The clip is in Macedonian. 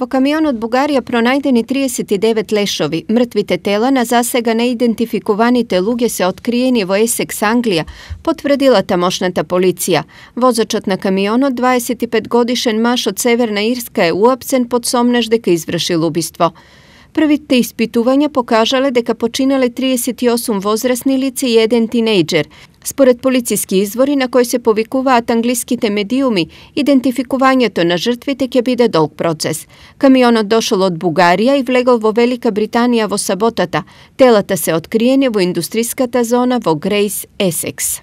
Во камион од Бугарија пронајдени 39 лешови. Мртвите тела на засега неидентификуваните луѓе се откриени во Есекс, Англија, потврдила тамошната полиција. Возачот на камионот, 25 годишен маш од Северна Ирска, е уапсен под сомнеж дека извршил убиство. Првите испитувања покажале дека починале 38 возрастни лица и еден тинејџер. Според полициски извори на кои се повикуваат англиските медиуми, идентификувањето на жртвите ќе биде долг процес. Камионот дошол од Бугарија и влегол во Велика Британија во саботата. Телата се откриени во индустриската зона во Грейс, Есекс.